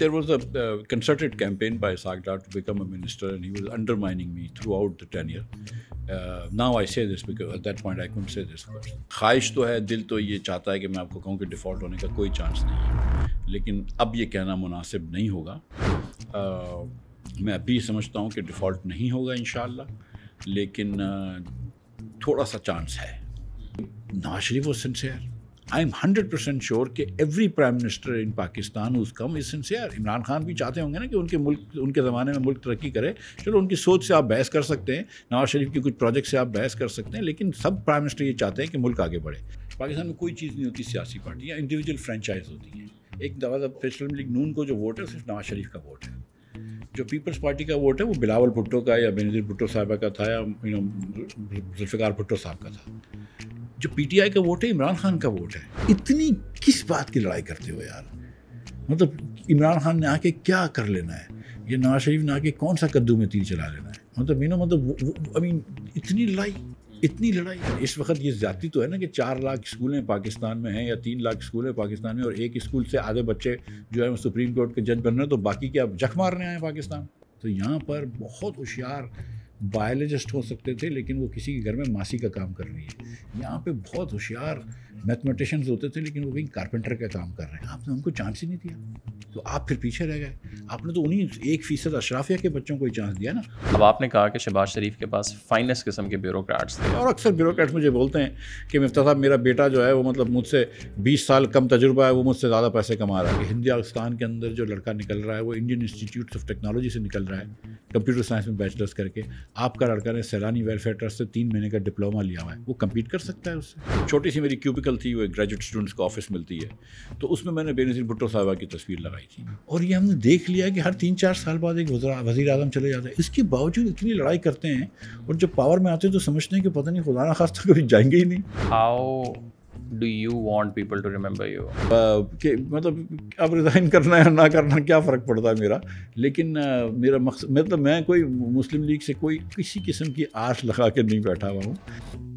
there was a uh, concerted campaign by Sagdar to become a minister, and he was undermining me throughout the tenure. Uh, now I say this because at that point I couldn't say this. ख्वाहिश तो है दिल तो ये चाहता है कि मैं आपको कहूँ कि डिफ़ॉल्ट होने का कोई चांस नहीं है लेकिन अब ये कहना मुनासिब नहीं होगा uh, मैं अभी समझता हूँ कि डिफ़ॉल्ट नहीं होगा इन लेकिन uh, थोड़ा सा चांस है Nawaz Sharif sincere I am hundred percent sure कि every prime minister in Pakistan who's come is sincere Imran Khan भी चाहते होंगे ना कि उनके मुल्क उनके ज़माने में मुल्क तरक्की करे चलो उनकी सोच से आप बहस कर सकते हैं नवाज शरीफ के कुछ प्रोजेक्ट से आप बहस कर सकते हैं लेकिन सब प्राइम मिनिस्टर ये चाहते हैं कि मुल्क आगे बढ़े पाकिस्तान में कोई चीज़ नहीं होती सियासी पार्टियाँ इंडिविजुअल फ्रेंचाइज होती हैं एक दवा जब लीग नून को जो वोट है सिर्फ नवाज शरीफ का वोट है जो पीपल्स पार्टी का वोट है वो बिलावल भुट्टो का या बेनजीर भुट्टो साहबा का था या यू नो जुल्फ़िकार भुट्टो साहब का था जो पीटीआई का वोट है इमरान खान का वोट है इतनी किस बात की लड़ाई करते हो यार मतलब इमरान खान ने आके क्या कर लेना है ये नवाज शरीफ ने आके कौन सा कद्दू में तीर चला लेना है मतलब मीनो मतलब आई मीन इतनी लड़ाई इतनी लड़ाई इस वक्त ये ज्यादा तो है ना कि चार लाख स्कूलें पाकिस्तान में हैं या तीन लाख स्कूलें पाकिस्तान में और एक स्कूल से आधे बच्चे जो है सुप्रीम कोर्ट के जज बन रहे हैं तो बाकी क्या जख मारने आए पाकिस्तान तो यहाँ पर बहुत होशियार बायोलॉजिस्ट हो सकते थे लेकिन वो किसी के घर में मासी का काम कर रही है यहाँ पे बहुत होशियार मैथमेटिशियंस होते थे लेकिन वो कहीं कारपेंटर का काम कर रहे हैं आपने उनको चांस ही नहीं दिया तो आप फिर पीछे रह गए आपने तो उन्हीं एक फीसद अशराफिया के बच्चों को ही चांस दिया ना अब आपने कहा कि शहबाज शरीफ के पास फाइनेस्ट किस्म के ब्यूरोक्रेट्स थे और अक्सर ब्यूरोक्रेट्स मुझे बोलते हैं कि मिफ्ता साहब मेरा बेटा जो है वो मतलब मुझसे बीस साल कम तजुर्बा है वो मुझसे ज़्यादा पैसे कमा रहा है हिंदुस्तान के अंदर जो लड़का निकल रहा है वो इंडियन इंस्टीट्यूट ऑफ टेक्नोलॉजी से निकल रहा है कंप्यूटर साइंस में बैचलर्स करके आपका लड़का ने सैलानी वेलफेयर ट्रस्ट से तीन महीने का डिप्लोमा लिया हुआ है वो कम्पीट कर सकता है उससे छोटी सी मेरी क्यूबिकल थी वो एक ग्रेजुएट स्टूडेंट्स को ऑफिस मिलती है तो उसमें मैंने बेनजीर भुट्टो साहबा की तस्वीर लगाई थी और ये हमने देख लिया कि हर तीन चार साल बाद एक वजी अजम चले जाते हैं इसके बावजूद इतनी लड़ाई करते हैं और जब पावर में आते हैं तो समझते हैं कि पता नहीं खुदा खास तो कभी जाएंगे ही नहीं how do you want people to remember you मतलब अब रिज़ाइन करना है ना करना क्या फ़र्क पड़ता है मेरा लेकिन uh, मेरा मकसद मतलब मैं कोई मुस्लिम लीग से कोई किसी किस्म की आस लगा के नहीं बैठा हुआ हूँ